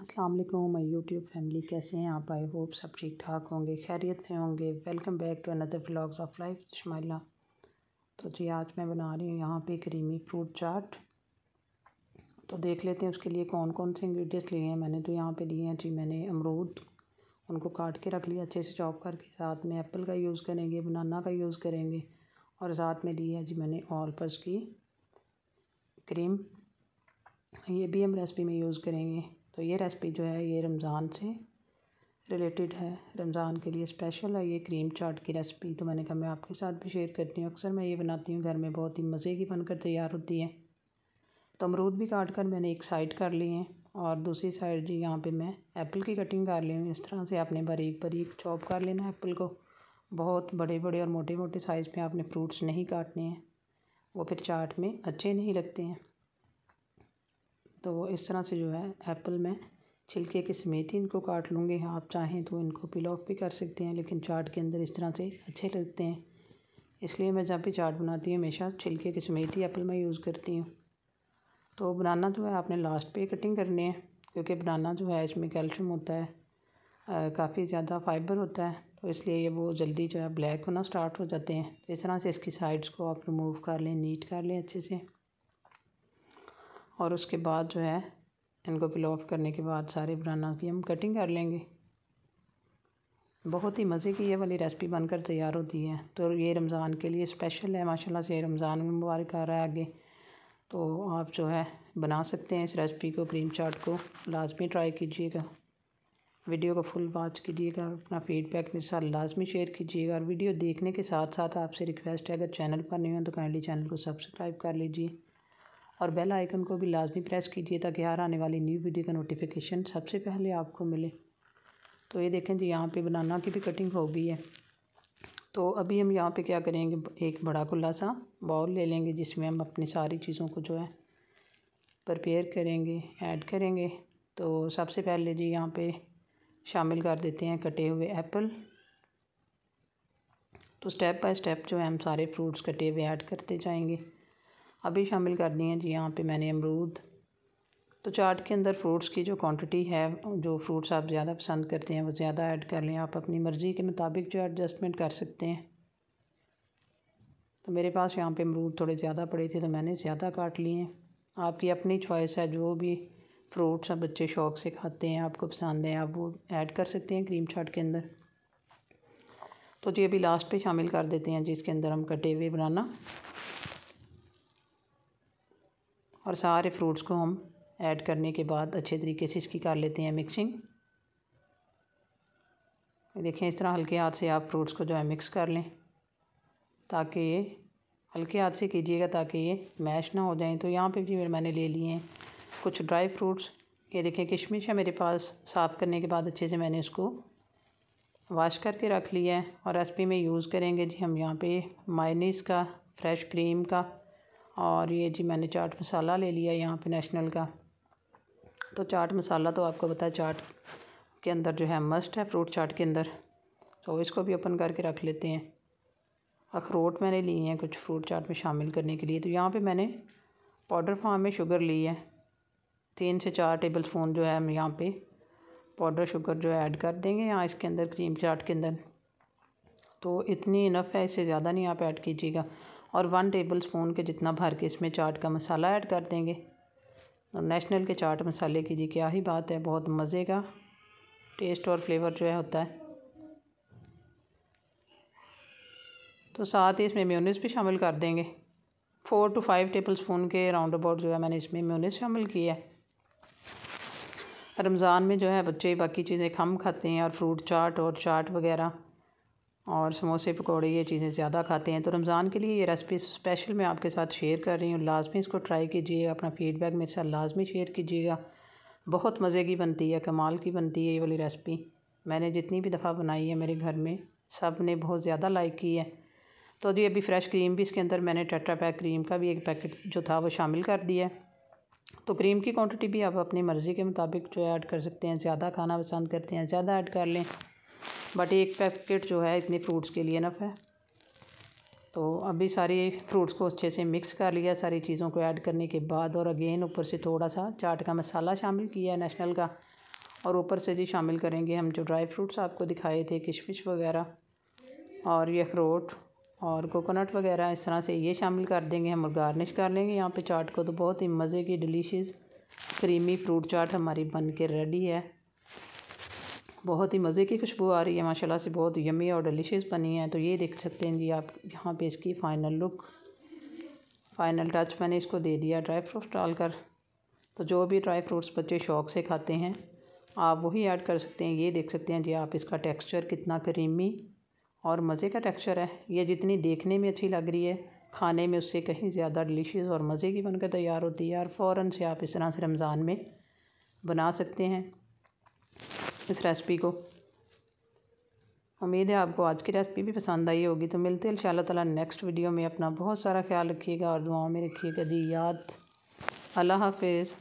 अस्सलाम वालेकुम my YouTube family कैसे हैं आप आई होप सब ठीक ठाक होंगे खैरियत से होंगे welcome back to another vlogs of life Shamaila तो जी आज मैं बना रही हूँ यहाँ पे क्रीमी फ्रूट चाट तो देख लेते हैं उसके लिए कौन कौन से इंग्रेडिएंट्स लिए हैं मैंने तो यहाँ पे लिए हैं जी मैंने अमरूद उनको काट के रख लिया अच्छे से चॉप करके साथ में एप्पल का यूज़ करेंगे बनाना का यूज़ करेंगे और साथ में लिए जी मैंने ऑल पर्स की क्रीम ये भी हम रेसिपी में यूज़ करेंगे तो ये रेसिपी जो है ये रमज़ान से रिलेटेड है रमज़ान के लिए स्पेशल है ये क्रीम चाट की रेसिपी तो मैंने कहा मैं आपके साथ भी शेयर करती हूँ अक्सर मैं ये बनाती हूँ घर में बहुत ही मज़े की बनकर तैयार होती है तो अमरूद भी काट कर मैंने एक साइड कर लिए हैं और दूसरी साइड जी यहाँ पे मैं एप्पल की कटिंग कर ली हूँ इस तरह से आपने बारीक बारीक चॉप कर लेना एप्पल को बहुत बड़े बड़े और मोटे मोटे साइज़ में आपने फ्रूट्स नहीं काटने हैं वो फिर चाट में अच्छे नहीं लगते हैं तो इस तरह से जो है एप्पल में छिलके के समेत ही इनको काट लूँगी हाँ, आप चाहें तो इनको पिल ऑफ भी कर सकते हैं लेकिन चाट के अंदर इस तरह से अच्छे लगते हैं इसलिए मैं जब भी चाट बनाती हूँ हमेशा छिलके के समेत ही एप्पल में यूज़ करती हूँ तो बनाना जो तो है आपने लास्ट पे कटिंग करनी है क्योंकि बनाना जो है इसमें कैल्शियम होता है काफ़ी ज़्यादा फाइबर होता है तो इसलिए ये वो जल्दी जो है ब्लैक होना स्टार्ट हो जाते हैं तो इस तरह से इसकी साइड्स को आप रिमूव कर लें नीट कर लें अच्छे से और उसके बाद जो है इनको फिल ऑफ करने के बाद सारे बनाना की हम कटिंग कर लेंगे बहुत ही मज़े की ये वाली रेसिपी बनकर तैयार होती है तो ये रमज़ान के लिए स्पेशल है माशाल्लाह से रमज़ान में मुबारक आ रहा है आगे तो आप जो है बना सकते हैं इस रेसिपी को क्रीम चाट को लाजमी ट्राई कीजिएगा वीडियो को फुल वॉच कीजिएगा अपना फीडबैक मेरे साथ लाजमी शेयर कीजिएगा और वीडियो देखने के साथ साथ आपसे रिक्वेस्ट है अगर चैनल पर नहीं हो तो काइंडली चैनल को सब्सक्राइब कर लीजिए और बेल आइकन को भी लाजमी प्रेस कीजिए ताकि हर आने वाली न्यू वीडियो का नोटिफिकेशन सबसे पहले आपको मिले तो ये देखें जी यहाँ पे बनाना की भी कटिंग हो गई है तो अभी हम यहाँ पे क्या करेंगे एक बड़ा खुला सा बाउल ले लेंगे जिसमें हम अपनी सारी चीज़ों को जो है प्रपेयर करेंगे ऐड करेंगे तो सबसे पहले जी यहाँ पे शामिल कर देते हैं कटे हुए एप्पल तो स्टेप बाय स्टेप जो है हम सारे फ्रूट्स कटे हुए ऐड करते जाएंगे अभी शामिल कर दिए हैं जी यहाँ पे मैंने अमरूद तो चाट के अंदर फ्रूट्स की जो क्वांटिटी है जो फ्रूट्स आप ज़्यादा पसंद करते हैं वो ज़्यादा ऐड कर लें आप अपनी मर्ज़ी के मुताबिक जो एडजस्टमेंट कर सकते हैं तो मेरे पास यहाँ पे अमरूद थोड़े ज़्यादा पड़े थे तो मैंने ज़्यादा काट लिए हैं आपकी अपनी चॉइस है जो भी फ्रूट्स आप बच्चे शौक से खाते हैं आपको पसंद है आप वो ऐड कर सकते हैं क्रीम चाट के अंदर तो जी अभी लास्ट पे शामिल कर देते हैं जिसके अंदर हम कटे हुए बनाना और सारे फ्रूट्स को हम ऐड करने के बाद अच्छे तरीके से इसकी कर लेते हैं मिक्सिंग देखें इस तरह हल्के हाथ से आप फ्रूट्स को जो है मिक्स कर लें ताकि ये हल्के हाथ से कीजिएगा ताकि ये मैश ना हो जाए तो यहाँ पे भी मैंने ले लिए हैं कुछ ड्राई फ्रूट्स ये देखें किशमिश है मेरे पास साफ़ करने के बाद अच्छे से मैंने इसको वाश करके रख लिया है और रेसिपी में यूज़ करेंगे जी हम यहाँ पे मायनीस का फ्रेश क्रीम का और ये जी मैंने चाट मसाला ले लिया यहाँ पे नेशनल का तो चाट मसाला तो आपको पता है चाट के अंदर जो है मस्ट है फ्रूट चाट के अंदर तो इसको भी ओपन करके रख लेते हैं अखरोट मैंने लिए हैं कुछ फ्रूट चाट में शामिल करने के लिए तो यहाँ पे मैंने पाउडर फार्म में शुगर ली है तीन से चार टेबल स्पून जो है हम यहाँ पर पाउडर शुगर जो है ऐड कर देंगे यहाँ इसके अंदर क्रीम चाट के अंदर तो इतनी इनफ है इससे ज़्यादा नहीं आप ऐड कीजिएगा और वन टेबल स्पून के जितना भर के इसमें चाट का मसाला ऐड कर देंगे और नेशनल के चाट मसाले की जी क्या ही बात है बहुत मज़े का टेस्ट और फ्लेवर जो है होता है तो साथ ही इसमें म्यूनिस भी शामिल कर देंगे four to five tablespoon के राउंड अबाउट जो है मैंने इसमें म्यूनिस शामिल किया है रमज़ान में जो है बच्चे बाकी चीज़ें कम खाते हैं और फ्रूट चाट और चाट वगैरह और समोसे पकौड़े ये चीज़ें ज़्यादा खाते हैं तो रमज़ान के लिए ये रेसिपी स्पेशल मैं आपके साथ शेयर कर रही हूँ लाजमी इसको ट्राई कीजिएगा अपना फ़ीडबैक मेरे साथ लाजमी शेयर कीजिएगा बहुत मज़े की बनती है कमाल की बनती है ये वाली रेसिपी मैंने जितनी भी दफ़ा बनाई है मेरे घर में सब ने बहुत ज़्यादा लाइक की है तो जी अभी फ़्रेश क्रीम भी इसके अंदर मैंने टाटा पैक क्रीम का भी एक पैकेट जो था वो शामिल कर दिया है तो क्रीम की क्वांटिटी भी आप अपनी मर्ज़ी के मुताबिक जो ऐड कर सकते हैं ज़्यादा खाना पसंद करते हैं ज़्यादा ऐड कर लें बट एक पैकेट जो है इतने फ्रूट्स के लिए नफ है तो अभी सारी फ्रूट्स को अच्छे से मिक्स कर लिया सारी चीज़ों को ऐड करने के बाद और अगेन ऊपर से थोड़ा सा चाट का मसाला शामिल किया है नेशनल का और ऊपर से जी शामिल करेंगे हम जो ड्राई फ्रूट्स आपको दिखाए थे किशमिश वगैरह और ये अखरोट और कोकोनट वगैरह इस तरह से ये शामिल कर देंगे हम और गार्निश कर लेंगे यहाँ पे चाट को तो बहुत ही मज़े की डिलीशियस क्रीमी फ्रूट चाट हमारी बन के रेडी है बहुत ही मज़े की खुशबू आ रही है माशाल्लाह से बहुत यमी और डिलीशियस बनी है तो ये देख सकते हैं जी आप यहाँ पे इसकी फ़ाइनल लुक फ़ाइनल टच मैंने इसको दे दिया ड्राई फ्रूट्स डालकर तो जो भी ड्राई फ्रूट्स बच्चे शौक से खाते हैं आप वही ऐड कर सकते हैं ये देख सकते हैं जी आप इसका टेक्स्चर कितना क्रीमी और मज़े का टेक्स्चर है ये जितनी देखने में अच्छी लग रही है खाने में उससे कहीं ज़्यादा डिलीशियस और मज़े की बनकर तैयार होती है और फ़ौर से आप इस तरह से रमज़ान में बना सकते हैं इस रेसिपी को उम्मीद है आपको आज की रेसिपी भी पसंद आई होगी तो मिलते हैं इंशाल्लाह ताला नेक्स्ट वीडियो में अपना बहुत सारा ख्याल रखिएगा और दुआओं में रखिएगा जी याद अल्लाह हाफिज़